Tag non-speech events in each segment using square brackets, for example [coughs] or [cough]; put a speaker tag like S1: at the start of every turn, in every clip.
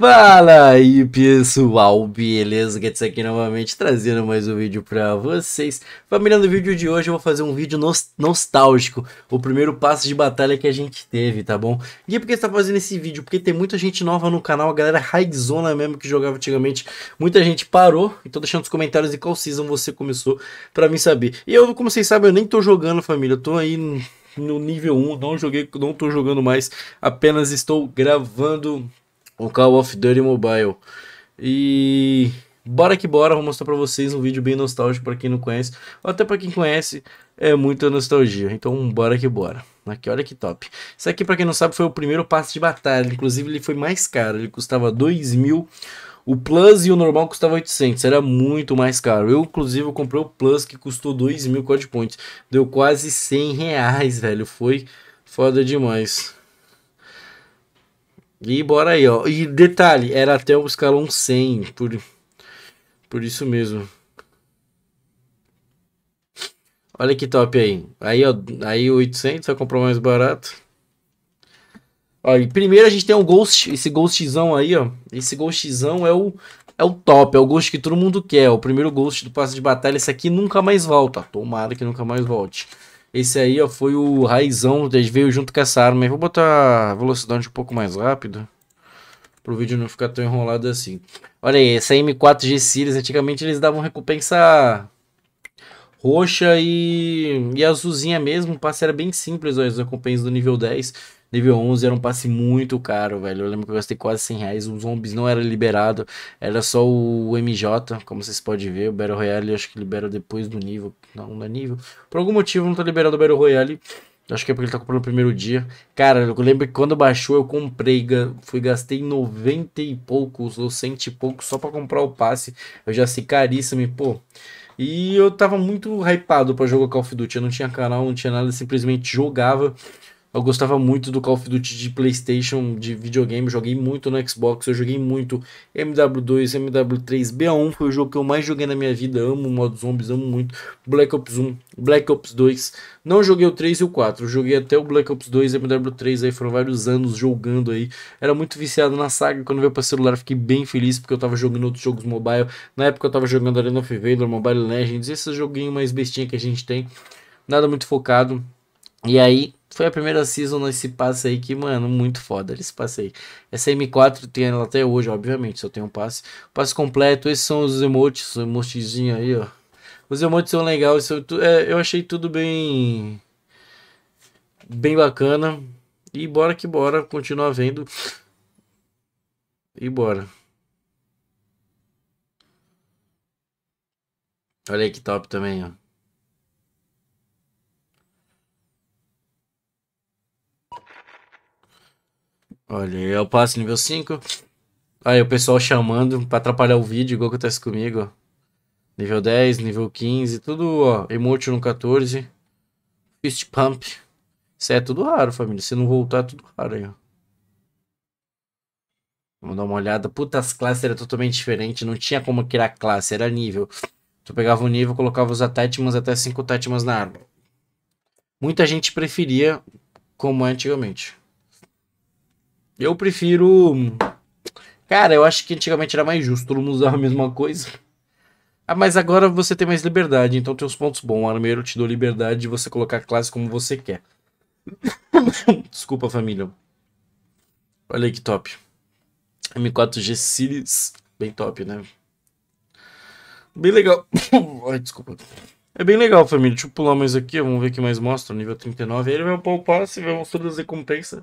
S1: Fala aí pessoal, beleza? Gets aqui novamente trazendo mais um vídeo pra vocês. Família, no vídeo de hoje eu vou fazer um vídeo nostálgico, o primeiro passo de batalha que a gente teve, tá bom? E por que você tá fazendo esse vídeo? Porque tem muita gente nova no canal, a galera raizona mesmo que jogava antigamente, muita gente parou, então deixando nos comentários de qual season você começou pra mim saber. E eu, como vocês sabem, eu nem tô jogando, família, eu tô aí no nível 1, não joguei, não tô jogando mais, apenas estou gravando o Call of Duty Mobile. E bora que bora, vou mostrar para vocês um vídeo bem nostálgico para quem não conhece, ou até para quem conhece, é muita nostalgia. Então bora que bora. Aqui, olha que top. Isso aqui para quem não sabe foi o primeiro passe de batalha, inclusive ele foi mais caro, ele custava 2 mil o Plus e o normal custava 800, era muito mais caro. Eu, inclusive, comprei o Plus que custou 2 mil code points. Deu quase 100 reais, velho. Foi foda demais. E bora aí, ó. E detalhe, era até o escalão 100, por, por isso mesmo. Olha que top aí. Aí, ó, aí 800, vai comprar mais barato. Ó, e primeiro a gente tem um Ghost, esse Ghostzão aí, ó. Esse Ghostzão é o, é o top, é o Ghost que todo mundo quer. o primeiro Ghost do passe de batalha, esse aqui nunca mais volta. Tomara que nunca mais volte. Esse aí, ó, foi o raizão, veio junto com essa arma. Eu vou botar a velocidade um pouco mais rápido. Pro vídeo não ficar tão enrolado assim. Olha aí, essa M4G Series, antigamente eles davam recompensa roxa e, e azulzinha mesmo. O passe era bem simples, ó, as recompensas do nível 10. Nível 11 era um passe muito caro, velho. Eu lembro que eu gastei quase 100 reais. Os Zombies não era liberado, era só o MJ, como vocês podem ver. O Battle Royale acho que libera depois do nível. Não, não é nível. Por algum motivo não tá liberado o Battle Royale. Acho que é porque ele tá comprando no primeiro dia. Cara, eu lembro que quando baixou eu comprei, fui gastei 90 e poucos ou 100 e poucos só para comprar o passe. Eu já sei caríssimo e pô. E eu tava muito hypado para jogar Call of Duty. Eu não tinha canal, não tinha nada, simplesmente jogava. Eu gostava muito do Call of Duty de PlayStation, de videogame. Joguei muito no Xbox, eu joguei muito MW2, MW3, BA1 foi o jogo que eu mais joguei na minha vida. Amo o modo zombies, amo muito. Black Ops 1, Black Ops 2. Não joguei o 3 e o 4, joguei até o Black Ops 2 MW3. Aí foram vários anos jogando aí. Era muito viciado na saga. Quando veio para celular, fiquei bem feliz porque eu tava jogando outros jogos mobile. Na época eu tava jogando Arena of Vader, Mobile Legends, esses joguinhos mais bestinha que a gente tem. Nada muito focado. E aí, foi a primeira season nesse passe aí que, mano, muito foda esse passe aí. Essa M4 tem ela até hoje, obviamente, só tem um passe. passe completo, esses são os emotes, os emotezinhos aí, ó. Os emotes são legais, eu, é, eu achei tudo bem... Bem bacana. E bora que bora, continuar vendo. E bora. Olha aí que top também, ó. Olha, eu passo nível 5. Aí o pessoal chamando pra atrapalhar o vídeo, igual acontece comigo. Nível 10, nível 15, tudo, ó. Emote no 14. Fist Pump. Isso é tudo raro, família. Se não voltar, é tudo raro aí, ó. Vamos dar uma olhada. Puta, as classes eram totalmente diferentes. Não tinha como criar classe, era nível. Tu pegava o um nível, colocava os attachments, até 5 attachments na arma. Muita gente preferia como é antigamente. Eu prefiro. Cara, eu acho que antigamente era mais justo, todo mundo usava a mesma coisa. Ah, mas agora você tem mais liberdade, então tem os pontos bons. Armeiro te dou liberdade de você colocar a classe como você quer. [laughs] Desculpa, família. Olha aí que top. M4G Series. Bem top, né? Bem legal. [laughs] Ai, desculpa. É bem legal, família. Deixa eu pular mais aqui. Vamos ver o que mais mostra. Nível 39. Aí ele vai poupar se vai todas as recompensas.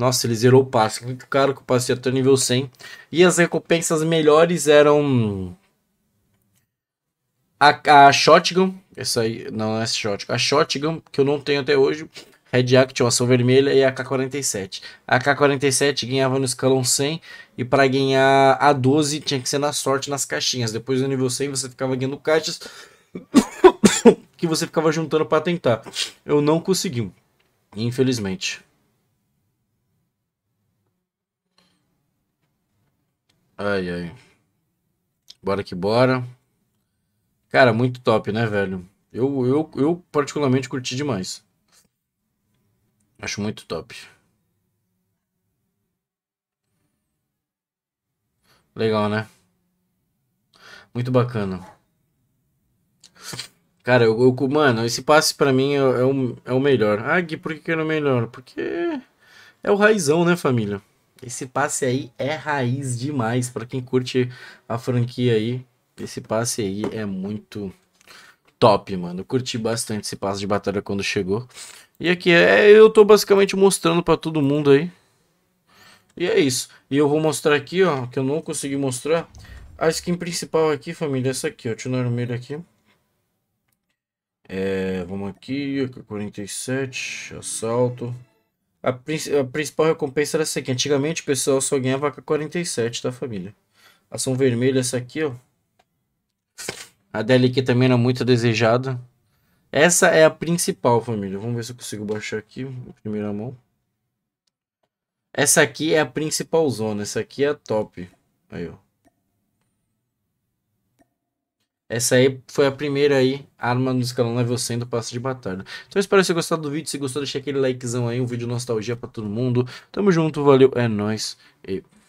S1: Nossa, ele zerou o passe. Muito caro que o passe até nível 100. E as recompensas melhores eram. A, a Shotgun. Essa aí. Não, não é Shotgun. A Shotgun, que eu não tenho até hoje. Red Action, ação vermelha e a K47. A K47 ganhava no escalão 100 e para ganhar a 12 tinha que ser na sorte nas caixinhas. Depois do nível 100 você ficava ganhando caixas [coughs] que você ficava juntando para tentar. Eu não consegui, infelizmente. Ai, ai. Bora que bora. Cara, muito top, né, velho? Eu, eu, eu particularmente curti demais. Acho muito top. Legal, né? Muito bacana. Cara, eu, eu mano, esse passe para mim é, é, o, é o melhor. Ah, Gui, por que, que era é o melhor? Porque é o raizão, né, família? Esse passe aí é raiz demais. Para quem curte a franquia aí, esse passe aí é muito top, mano. Eu curti bastante esse passe de batalha quando chegou. E aqui é, eu tô basicamente mostrando para todo mundo aí. E é isso. E eu vou mostrar aqui, ó, que eu não consegui mostrar. A skin principal aqui, família, é essa aqui, ó. tino armeiro aqui. É, vamos aqui, 47, assalto. A, a principal recompensa era essa aqui. Antigamente o pessoal só ganhava com 47, tá, família? Ação vermelha, essa aqui, ó. A aqui também era muito desejada. Essa é a principal, família. Vamos ver se eu consigo baixar aqui, primeira mão. Essa aqui é a principal zona. Essa aqui é a top. Aí, ó. Essa aí foi a primeira aí, arma no escalão level 100 do passo de batalha. Então eu espero que você gostado do vídeo. Se gostou, deixa aquele likezão aí, um vídeo nostalgia pra todo mundo. Tamo junto, valeu, é nóis e